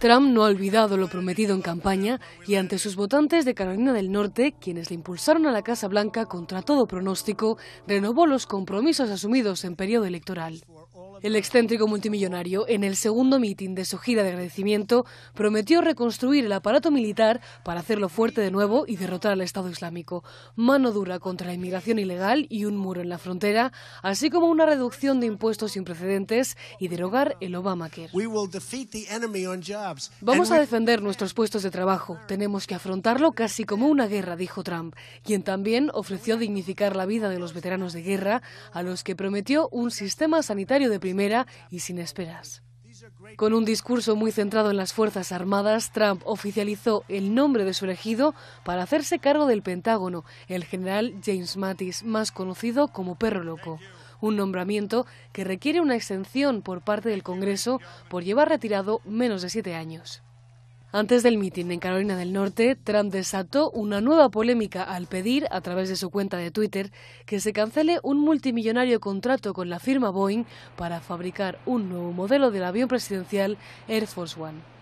Trump no ha olvidado lo prometido en campaña y ante sus votantes de Carolina del Norte, quienes le impulsaron a la Casa Blanca contra todo pronóstico, renovó los compromisos asumidos en periodo electoral. El excéntrico multimillonario, en el segundo mitin de su gira de agradecimiento, prometió reconstruir el aparato militar para hacerlo fuerte de nuevo y derrotar al Estado Islámico, mano dura contra la inmigración ilegal y un muro en la frontera, así como una reducción de impuestos sin precedentes y derogar el Obamacare. Vamos a defender nuestros puestos de trabajo. Tenemos que afrontarlo casi como una guerra, dijo Trump, quien también ofreció dignificar la vida de los veteranos de guerra, a los que prometió un sistema sanitario de primera y sin esperas. Con un discurso muy centrado en las Fuerzas Armadas, Trump oficializó el nombre de su elegido para hacerse cargo del Pentágono, el general James Mattis, más conocido como Perro Loco. Un nombramiento que requiere una exención por parte del Congreso por llevar retirado menos de siete años. Antes del mitin en Carolina del Norte, Trump desató una nueva polémica al pedir, a través de su cuenta de Twitter, que se cancele un multimillonario contrato con la firma Boeing para fabricar un nuevo modelo del avión presidencial Air Force One.